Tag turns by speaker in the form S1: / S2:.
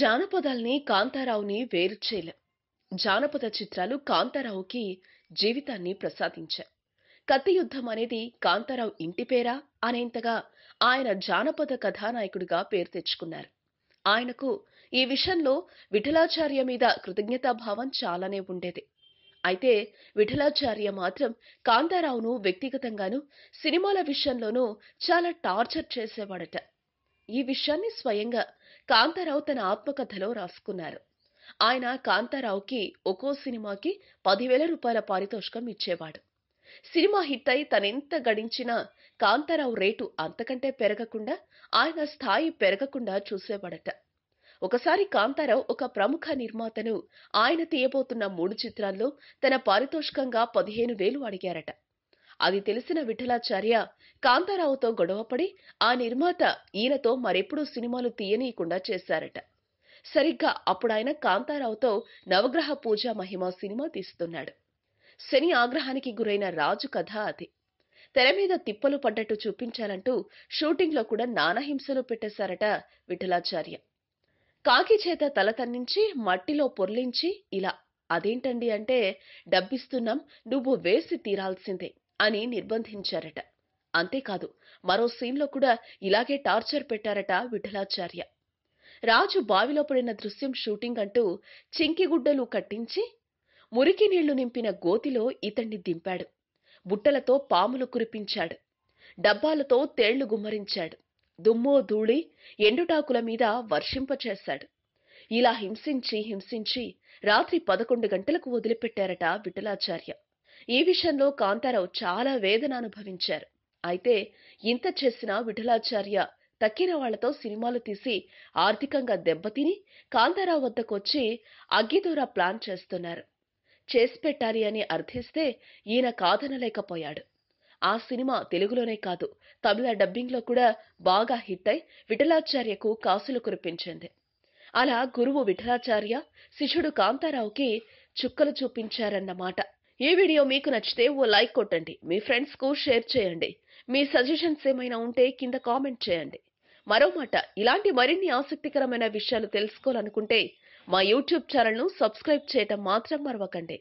S1: జానపదాల్ని కాంతారావుని వేరు చేయలేం జానపద చిత్రాలు కాంతారావుకి జీవితాన్ని ప్రసాదించాయి కత్తి యుద్ధం అనేది కాంతారావు ఇంటి పేరా అనేంతగా ఆయన జానపద కథానాయకుడిగా పేరు తెచ్చుకున్నారు ఆయనకు ఈ విషయంలో విఠలాచార్య మీద కృతజ్ఞతాభావం చాలానే ఉండేది అయితే విఠలాచార్య మాత్రం కాంతారావును వ్యక్తిగతంగాను సినిమాల విషయంలోనూ చాలా టార్చర్ చేసేవాడట ఈ విషయాన్ని స్వయంగా కాంతారావు తన ఆత్మకథలో రాసుకున్నారు ఆయన కాంతారావుకి ఒక్కో సినిమాకి పదివేల రూపాయల పారితోషికం ఇచ్చేవాడు సినిమా హిట్ అయి తనెంత గడించినా కాంతారావు రేటు అంతకంటే పెరగకుండా ఆయన స్థాయి పెరగకుండా చూసేవాడట ఒకసారి కాంతారావు ఒక ప్రముఖ నిర్మాతను ఆయన తీయబోతున్న మూడు చిత్రాల్లో తన పారితోషికంగా పదిహేను వేలు అడిగారట అది తెలిసిన విఠలాచార్య కాంతారావుతో గొడవపడి ఆ నిర్మాత ఈయనతో మరెప్పుడూ సినిమాలు తీయనీయకుండా చేశారట సరిగ్గా అప్పుడాయన కాంతారావుతో నవగ్రహ పూజ మహిమ సినిమా తీస్తున్నాడు శని ఆగ్రహానికి గురైన రాజు కథ అది తెర మీద తిప్పలు పడ్డట్టు చూపించాలంటూ షూటింగ్లో కూడా నానహింసలు పెట్టేశారట విఠలాచార్య కాకి చేత తల తన్నించి మట్టిలో పొర్లించి ఇలా అదేంటండి అంటే డబ్బిస్తున్నాం నువ్వు వేసి తీరాల్సిందే అని నిర్బంధించారట అంతేకాదు మరో సీన్లో కూడా ఇలాగే టార్చర్ పెట్టారట విఠలాచార్య రాజు బావిలో పడిన దృశ్యం షూటింగ్ అంటూ చింకిగుడ్డలు కట్టించి మురికి నీళ్లు నింపిన గోతిలో ఇతన్ని దింపాడు బుట్టలతో పాములు కురిపించాడు డబ్బాలతో తేళ్లు గుమ్మరించాడు దుమ్మో ధూళి ఎండుటాకుల మీద వర్షింపచేశాడు ఇలా హింసించి హింసించి రాత్రి పదకొండు గంటలకు వదిలిపెట్టారట విఠలాచార్య ఈ విషయంలో కాంతారావు చాలా వేదన అనుభవించారు అయితే ఇంత చేసినా విఠలాచార్య తక్కిన వాళ్లతో సినిమాలు తీసి ఆర్థికంగా దెబ్బతిని కాంతారావు వద్దకొచ్చి అగ్గిదూర ప్లాన్ చేస్తున్నారు చేసి పెట్టాలి అని అర్థిస్తే ఈయన కాదనలేకపోయాడు ఆ సినిమా తెలుగులోనే కాదు తమిళ డబ్బింగ్లో కూడా బాగా హిట్ అయి విఠలాచార్యకు కాసులు కురిపించింది అలా గురువు విఠలాచార్య శిష్యుడు కాంతారావుకి చుక్కలు చూపించారన్నమాట ఈ వీడియో మీకు నచ్చితే ఓ లైక్ కొట్టండి మీ ఫ్రెండ్స్కు షేర్ చేయండి మీ సజెషన్స్ ఏమైనా ఉంటే కింద కామెంట్ చేయండి మరో మాట ఇలాంటి మరిన్ని ఆసక్తికరమైన విషయాలు తెలుసుకోవాలనుకుంటే మా యూట్యూబ్ ఛానల్ను సబ్స్క్రైబ్ చేయటం మాత్రం మరవకండి